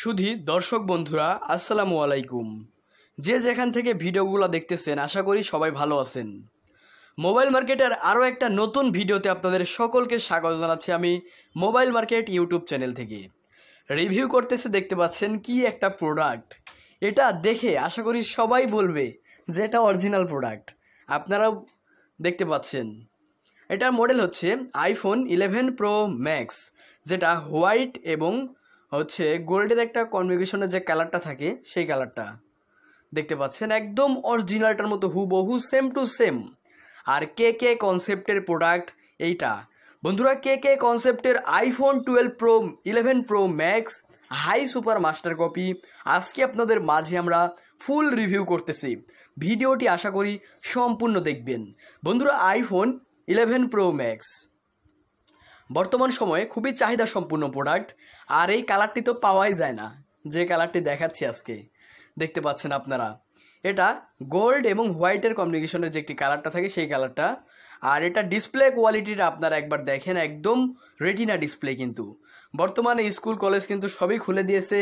শুধু দর্শক বন্ধুরা আসসালামু আলাইকুম যে যেখান থেকে ভিডিওগুলো দেখতেছেন আশা করি সবাই ভালো আছেন মোবাইল মার্কেটের আরও একটা নতুন ভিডিওতে আপনাদের সকলকে স্বাগত জানাচ্ছি আমি মোবাইল মার্কেট ইউটিউব চ্যানেল থেকে রিভিউ করতেছে দেখতে পাচ্ছেন কি একটা প্রোডাক্ট এটা দেখে আশা করি সবাই বলবে যে এটা অরিজিনাল প্রোডাক্ট আপনারাও দেখতে পাচ্ছেন এটার মডেল হচ্ছে আইফোন ইলেভেন প্রো ম্যাক্স যেটা হোয়াইট এবং হচ্ছে গোল্ডের একটা কনভিগেশনের যে কালারটা থাকে সেই কালারটা দেখতে পাচ্ছেন একদম অরিজিনালটার মতো হুবহু সেম টু সেম আর কে কে কনসেপ্টের প্রোডাক্ট এইটা বন্ধুরা কে কে কনসেপ্টের iPhone twelve pro eleven pro max high super master copy আজকে আপনাদের মাঝে আমরা ফুল রিভিউ করতেছি ভিডিওটি আশা করি সম্পূর্ণ দেখবেন বন্ধুরা আইফোন ইলেভেন প্রো ম্যাক্স বর্তমান সময়ে খুবই চাহিদা সম্পূর্ণ প্রোডাক্ট আর এই কালারটি তো পাওয়াই যায় না যে কালারটি দেখাচ্ছি আজকে দেখতে পাচ্ছেন আপনারা এটা গোল্ড এবং হোয়াইটের কম্বিনেশনের যে একটি কালারটা থাকে সেই কালারটা আর এটা ডিসপ্লে কোয়ালিটিটা আপনারা একবার দেখেন একদম রেটিনা ডিসপ্লে কিন্তু বর্তমানে স্কুল কলেজ কিন্তু সবই খুলে দিয়েছে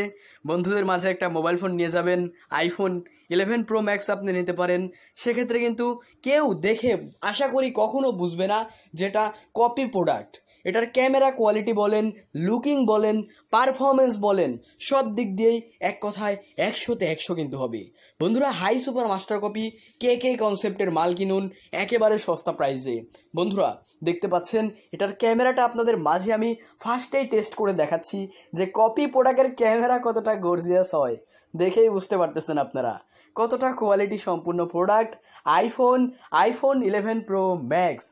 বন্ধুদের মাঝে একটা মোবাইল ফোন নিয়ে যাবেন আইফোন ইলেভেন প্রো ম্যাক্স আপনি নিতে পারেন সেক্ষেত্রে কিন্তু কেউ দেখে আশা করি কখনও বুঝবে না যেটা কপি প্রোডাক্ট এটার ক্যামেরা কোয়ালিটি বলেন লুকিং বলেন পারফরমেন্স বলেন সব দিক দিয়েই এক কথায় একশোতে একশো কিন্তু হবে বন্ধুরা high super master copy K K কনসেপ্টের মাল কিনুন একেবারে সস্তা প্রাইসে বন্ধুরা দেখতে পাচ্ছেন এটার ক্যামেরাটা আপনাদের মাঝে আমি ফার্স্টেই টেস্ট করে দেখাচ্ছি যে কপি প্রোডাক্টের ক্যামেরা কতটা গর্জিয়াস হয় দেখেই বুঝতে পারতেছেন আপনারা কতটা কোয়ালিটি সম্পূর্ণ product iPhone iPhone eleven pro max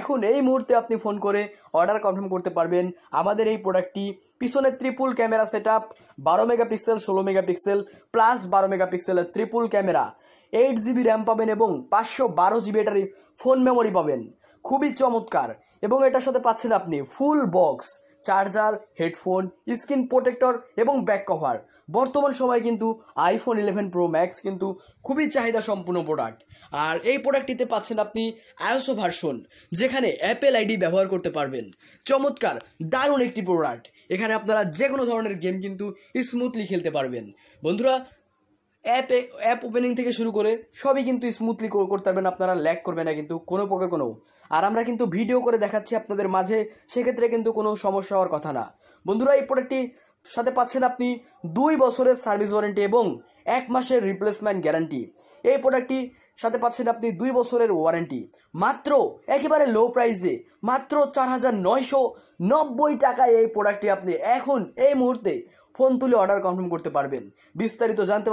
এখন এই মুহূর্তে আপনি ফোন করে অর্ডার কনফার্ম করতে পারবেন আমাদের এই প্রোডাক্টটি পিছনে ত্রিপুল ক্যামেরা সেট আপ বারো মেগাপিক্সেল ষোলো মেগাপিক্সেল প্লাস বারো মেগাপিক্সেলের triple camera eight GB RAM পাবেন এবং পাঁচশো বারো জিবি এটার ফোন মেমোরি পাবেন খুবই চমৎকার এবং এটার সাথে পাচ্ছেন আপনি full box charger headphone screen protector এবং ব্যাক কভার বর্তমান সময়ে কিন্তু আইফোন ইলেভেন প্রো ম্যাক্স কিন্তু খুবই চাহিদা সম্পূর্ণ প্রোডাক্ট আর এই প্রোডাক্টটিতে পাচ্ছেন আপনি আয়োসো ভার্সন যেখানে অ্যাপেল আইডি ব্যবহার করতে পারবেন চমৎকার দারুণ একটি প্রোডাক্ট এখানে আপনারা যে কোনো ধরনের গেম কিন্তু স্মুথলি খেলতে পারবেন বন্ধুরা অ্যাপ অ্যাপ ওপেনিং থেকে শুরু করে সবই কিন্তু স্মুথলি করতে পারবেন আপনারা ল্যাক করবে না কিন্তু কোনো পক্ষে কোনো আর আমরা কিন্তু ভিডিও করে দেখাচ্ছি আপনাদের মাঝে সেক্ষেত্রে কিন্তু কোনো সমস্যা হওয়ার কথা না বন্ধুরা এই প্রোডাক্টটি সাথে পাচ্ছেন আপনি দুই বছরের সার্ভিস ওয়ারেন্টি এবং এক মাসের রিপ্লেসমেন্ট গ্যারান্টি এই প্রোডাক্টটি সাথে পাচ্ছেন আপনি দুই বছরের ওয়ারেন্টি মাত্র একেবারে লো প্রাইসে মাত্র চার হাজার নয়শো নব্বই টাকায় এই প্রোডাক্টটি আপনি এখন এই মুহূর্তে ফোন তুলে অর্ডার কনফার্ম করতে পারবেন বিস্তারিত জানতে